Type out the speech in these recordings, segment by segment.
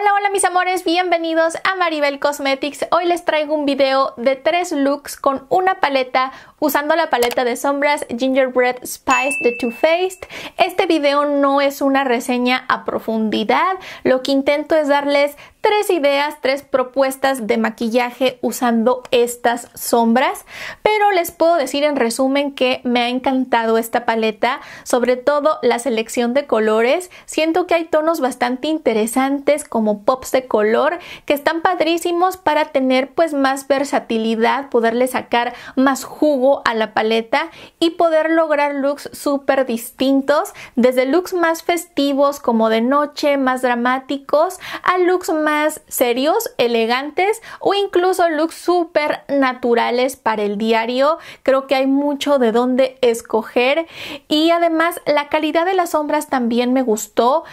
Hola, hola mis amores, bienvenidos a Maribel Cosmetics. Hoy les traigo un video de tres looks con una paleta usando la paleta de sombras Gingerbread Spice de Too Faced. Este video no es una reseña a profundidad, lo que intento es darles tres ideas, tres propuestas de maquillaje usando estas sombras, pero les puedo decir en resumen que me ha encantado esta paleta, sobre todo la selección de colores. Siento que hay tonos bastante interesantes como pops de color que están padrísimos para tener pues más versatilidad, poderle sacar más jugo a la paleta y poder lograr looks súper distintos, desde looks más festivos como de noche, más dramáticos, a looks más serios, elegantes o incluso looks súper naturales para el diario. Creo que hay mucho de dónde escoger y además la calidad de las sombras también me gustó.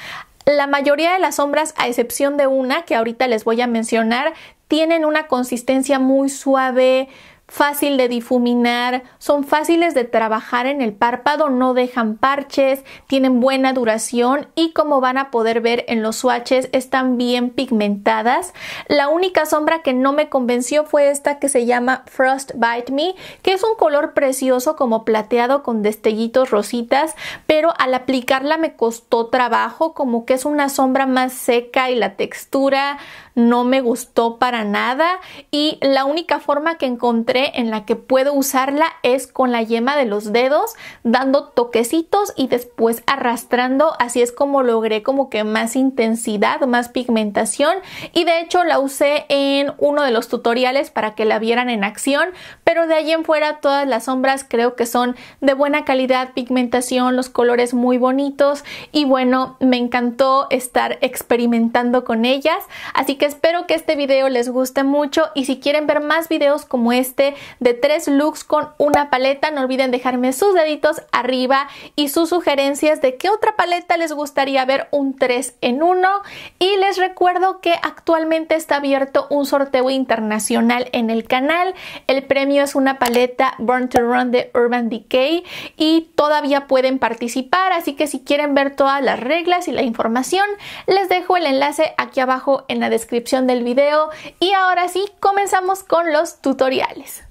La mayoría de las sombras, a excepción de una que ahorita les voy a mencionar, tienen una consistencia muy suave, fácil de difuminar, son fáciles de trabajar en el párpado, no dejan parches, tienen buena duración y como van a poder ver en los swatches están bien pigmentadas. La única sombra que no me convenció fue esta que se llama Frost Bite Me, que es un color precioso como plateado con destellitos rositas, pero al aplicarla me costó trabajo, como que es una sombra más seca y la textura no me gustó para nada y la única forma que encontré en la que puedo usarla es con la yema de los dedos, dando toquecitos y después arrastrando, así es como logré como que más intensidad, más pigmentación y de hecho la usé en uno de los tutoriales para que la vieran en acción, pero de ahí en fuera todas las sombras creo que son de buena calidad, pigmentación, los colores muy bonitos y bueno, me encantó estar experimentando con ellas, así que espero que este video les guste mucho y si quieren ver más videos como este de tres looks con una paleta, no olviden dejarme sus deditos arriba y sus sugerencias de qué otra paleta les gustaría ver un 3 en 1 y les recuerdo que actualmente está abierto un sorteo internacional en el canal, el premio es una paleta Burn to Run de Urban Decay y todavía pueden participar, así que si quieren ver todas las reglas y la información, les dejo el enlace aquí abajo en la descripción descripción del video y ahora sí comenzamos con los tutoriales.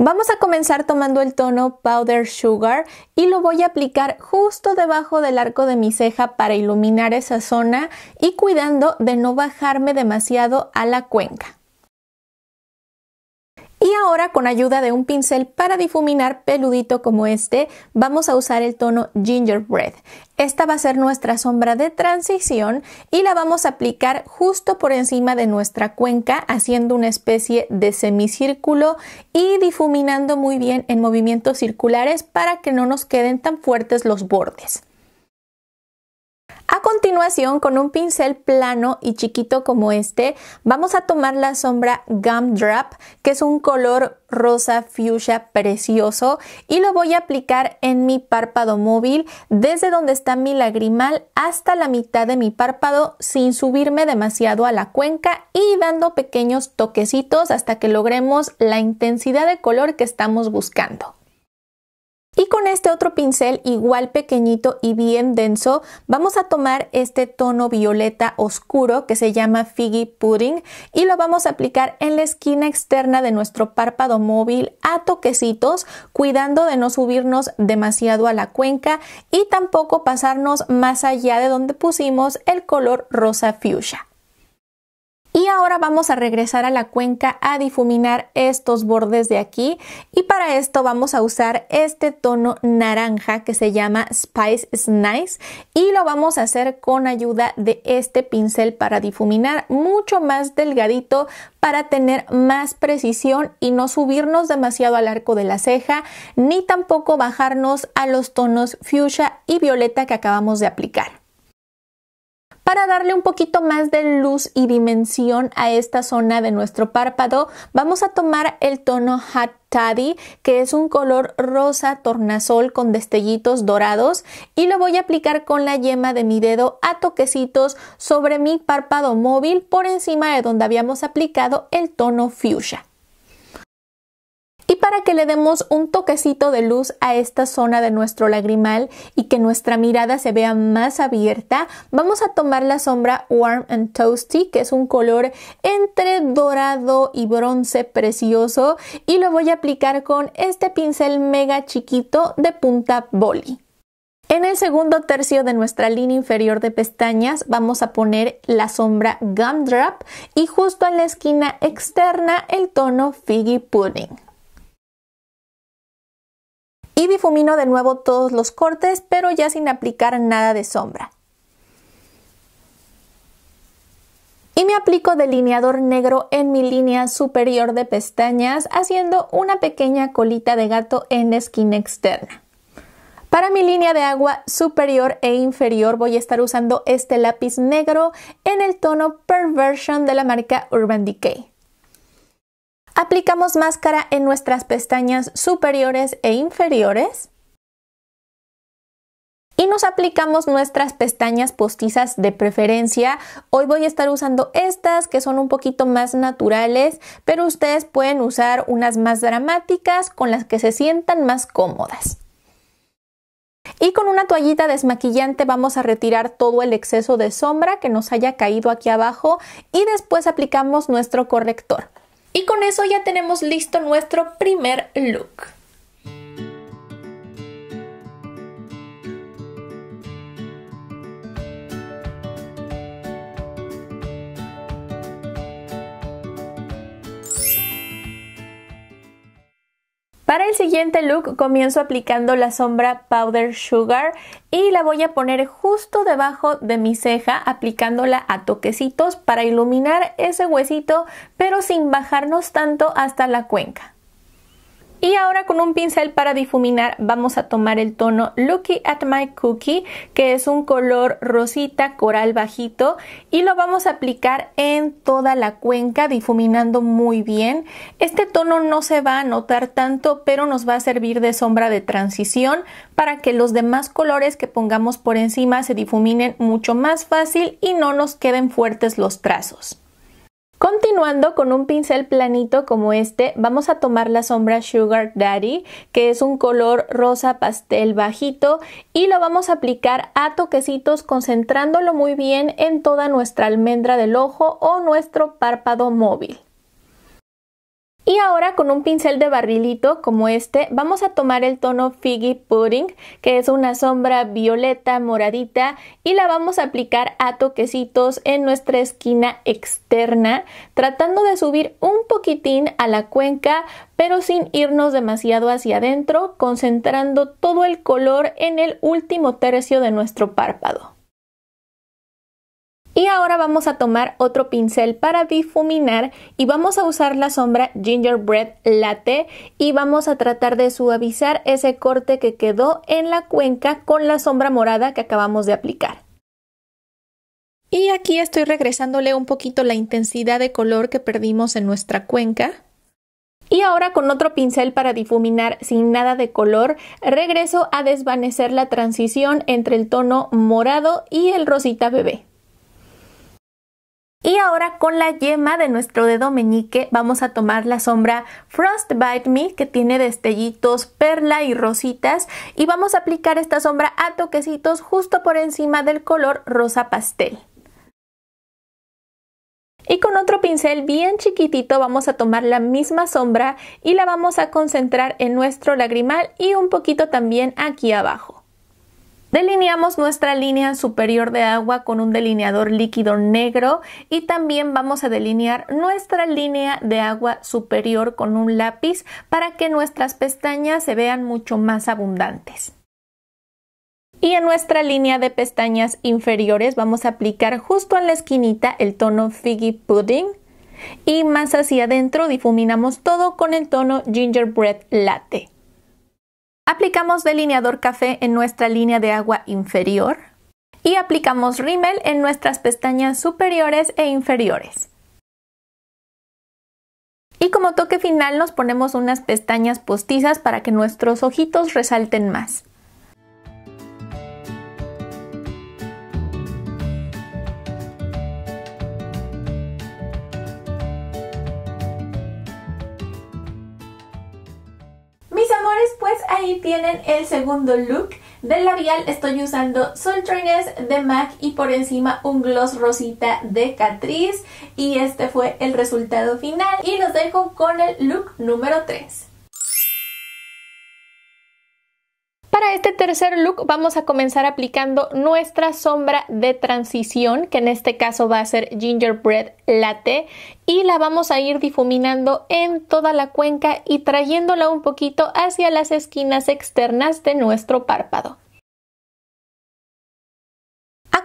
Vamos a comenzar tomando el tono Powder Sugar y lo voy a aplicar justo debajo del arco de mi ceja para iluminar esa zona y cuidando de no bajarme demasiado a la cuenca. Y ahora con ayuda de un pincel para difuminar peludito como este, vamos a usar el tono Gingerbread. Esta va a ser nuestra sombra de transición y la vamos a aplicar justo por encima de nuestra cuenca haciendo una especie de semicírculo y difuminando muy bien en movimientos circulares para que no nos queden tan fuertes los bordes. A continuación, con un pincel plano y chiquito como este, vamos a tomar la sombra Gumdrop, que es un color rosa fuchsia precioso, y lo voy a aplicar en mi párpado móvil, desde donde está mi lagrimal hasta la mitad de mi párpado, sin subirme demasiado a la cuenca y dando pequeños toquecitos hasta que logremos la intensidad de color que estamos buscando. Y con este otro pincel igual pequeñito y bien denso, vamos a tomar este tono violeta oscuro que se llama Figgy Pudding y lo vamos a aplicar en la esquina externa de nuestro párpado móvil a toquecitos, cuidando de no subirnos demasiado a la cuenca y tampoco pasarnos más allá de donde pusimos el color rosa fuchsia ahora vamos a regresar a la cuenca a difuminar estos bordes de aquí y para esto vamos a usar este tono naranja que se llama Spice Nice y lo vamos a hacer con ayuda de este pincel para difuminar mucho más delgadito para tener más precisión y no subirnos demasiado al arco de la ceja ni tampoco bajarnos a los tonos fuchsia y violeta que acabamos de aplicar. Para darle un poquito más de luz y dimensión a esta zona de nuestro párpado, vamos a tomar el tono Hot Taddy, que es un color rosa tornasol con destellitos dorados, y lo voy a aplicar con la yema de mi dedo a toquecitos sobre mi párpado móvil por encima de donde habíamos aplicado el tono fuchsia y para que le demos un toquecito de luz a esta zona de nuestro lagrimal y que nuestra mirada se vea más abierta, vamos a tomar la sombra Warm and Toasty, que es un color entre dorado y bronce precioso y lo voy a aplicar con este pincel mega chiquito de punta boli. En el segundo tercio de nuestra línea inferior de pestañas vamos a poner la sombra Gumdrop y justo en la esquina externa el tono Figgy Pudding y difumino de nuevo todos los cortes, pero ya sin aplicar nada de sombra. Y me aplico delineador negro en mi línea superior de pestañas, haciendo una pequeña colita de gato en la esquina externa. Para mi línea de agua superior e inferior voy a estar usando este lápiz negro en el tono Perversion de la marca Urban Decay. Aplicamos máscara en nuestras pestañas superiores e inferiores. Y nos aplicamos nuestras pestañas postizas de preferencia. Hoy voy a estar usando estas que son un poquito más naturales, pero ustedes pueden usar unas más dramáticas con las que se sientan más cómodas. Y con una toallita desmaquillante vamos a retirar todo el exceso de sombra que nos haya caído aquí abajo y después aplicamos nuestro corrector. Y con eso ya tenemos listo nuestro primer look. Para el siguiente look comienzo aplicando la sombra Powder Sugar y la voy a poner justo debajo de mi ceja aplicándola a toquecitos para iluminar ese huesito pero sin bajarnos tanto hasta la cuenca. Y ahora con un pincel para difuminar vamos a tomar el tono Looky at My Cookie, que es un color rosita coral bajito y lo vamos a aplicar en toda la cuenca difuminando muy bien. Este tono no se va a notar tanto, pero nos va a servir de sombra de transición para que los demás colores que pongamos por encima se difuminen mucho más fácil y no nos queden fuertes los trazos. Continuando con un pincel planito como este, vamos a tomar la sombra Sugar Daddy, que es un color rosa pastel bajito, y lo vamos a aplicar a toquecitos concentrándolo muy bien en toda nuestra almendra del ojo o nuestro párpado móvil. Y ahora con un pincel de barrilito como este vamos a tomar el tono Figgy Pudding que es una sombra violeta moradita y la vamos a aplicar a toquecitos en nuestra esquina externa tratando de subir un poquitín a la cuenca pero sin irnos demasiado hacia adentro concentrando todo el color en el último tercio de nuestro párpado. Y ahora vamos a tomar otro pincel para difuminar y vamos a usar la sombra Gingerbread Latte y vamos a tratar de suavizar ese corte que quedó en la cuenca con la sombra morada que acabamos de aplicar. Y aquí estoy regresándole un poquito la intensidad de color que perdimos en nuestra cuenca. Y ahora con otro pincel para difuminar sin nada de color, regreso a desvanecer la transición entre el tono morado y el rosita bebé. Y ahora con la yema de nuestro dedo meñique vamos a tomar la sombra Frostbite Me que tiene destellitos perla y rositas y vamos a aplicar esta sombra a toquecitos justo por encima del color rosa pastel. Y con otro pincel bien chiquitito vamos a tomar la misma sombra y la vamos a concentrar en nuestro lagrimal y un poquito también aquí abajo. Delineamos nuestra línea superior de agua con un delineador líquido negro y también vamos a delinear nuestra línea de agua superior con un lápiz para que nuestras pestañas se vean mucho más abundantes. Y en nuestra línea de pestañas inferiores vamos a aplicar justo en la esquinita el tono Figgy Pudding y más hacia adentro difuminamos todo con el tono Gingerbread Latte. Aplicamos delineador café en nuestra línea de agua inferior y aplicamos rímel en nuestras pestañas superiores e inferiores. Y como toque final nos ponemos unas pestañas postizas para que nuestros ojitos resalten más. ahí tienen el segundo look. Del labial estoy usando Soul de MAC y por encima un gloss rosita de Catrice. Y este fue el resultado final. Y los dejo con el look número 3. para este tercer look vamos a comenzar aplicando nuestra sombra de transición, que en este caso va a ser Gingerbread Latte, y la vamos a ir difuminando en toda la cuenca y trayéndola un poquito hacia las esquinas externas de nuestro párpado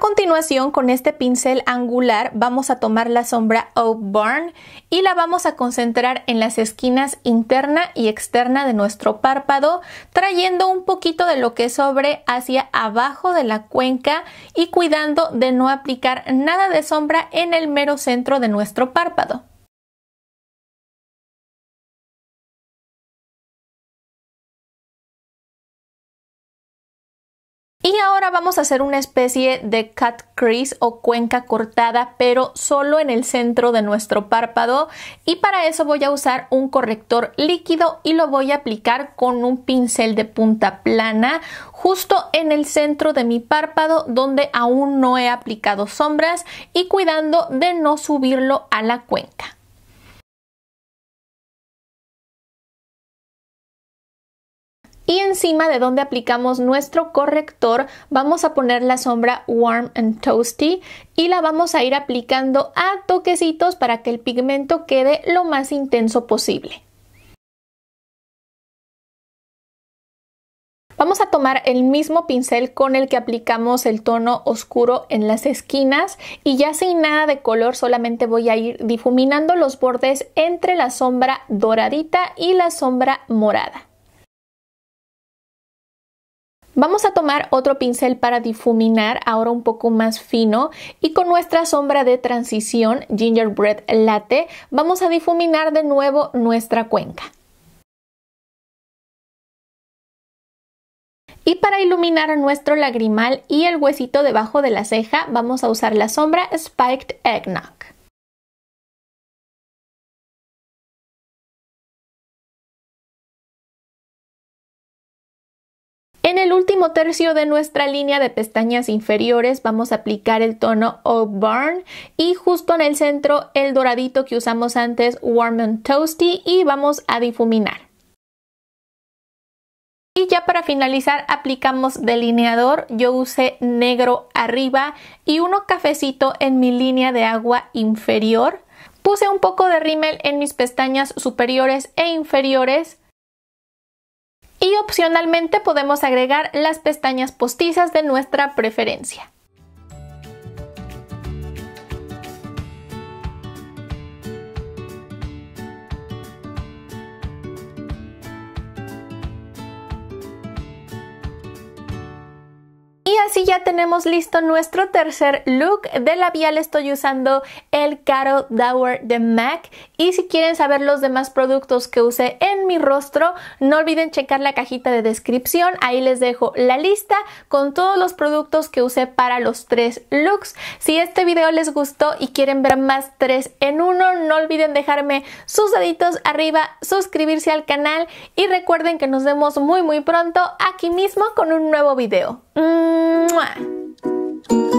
continuación con este pincel angular vamos a tomar la sombra burn y la vamos a concentrar en las esquinas interna y externa de nuestro párpado trayendo un poquito de lo que sobre hacia abajo de la cuenca y cuidando de no aplicar nada de sombra en el mero centro de nuestro párpado. Y ahora vamos a hacer una especie de cut crease o cuenca cortada, pero solo en el centro de nuestro párpado. Y para eso voy a usar un corrector líquido y lo voy a aplicar con un pincel de punta plana justo en el centro de mi párpado donde aún no he aplicado sombras y cuidando de no subirlo a la cuenca. y encima de donde aplicamos nuestro corrector vamos a poner la sombra Warm and Toasty y la vamos a ir aplicando a toquecitos para que el pigmento quede lo más intenso posible. Vamos a tomar el mismo pincel con el que aplicamos el tono oscuro en las esquinas y ya sin nada de color solamente voy a ir difuminando los bordes entre la sombra doradita y la sombra morada. Vamos a tomar otro pincel para difuminar, ahora un poco más fino, y con nuestra sombra de transición Gingerbread Latte vamos a difuminar de nuevo nuestra cuenca. Y para iluminar nuestro lagrimal y el huesito debajo de la ceja vamos a usar la sombra Spiked Eggnog. último tercio de nuestra línea de pestañas inferiores vamos a aplicar el tono Auburn y justo en el centro el doradito que usamos antes Warm and Toasty y vamos a difuminar. Y ya para finalizar aplicamos delineador, yo usé negro arriba y uno cafecito en mi línea de agua inferior. Puse un poco de rímel en mis pestañas superiores e inferiores y opcionalmente podemos agregar las pestañas postizas de nuestra preferencia. Y ya tenemos listo nuestro tercer look de labial. Estoy usando el Caro Dower de MAC. Y si quieren saber los demás productos que usé en mi rostro, no olviden checar la cajita de descripción. Ahí les dejo la lista con todos los productos que usé para los tres looks. Si este video les gustó y quieren ver más tres en uno, no olviden dejarme sus deditos arriba, suscribirse al canal y recuerden que nos vemos muy muy pronto aquí mismo con un nuevo video. Mm. 么哎。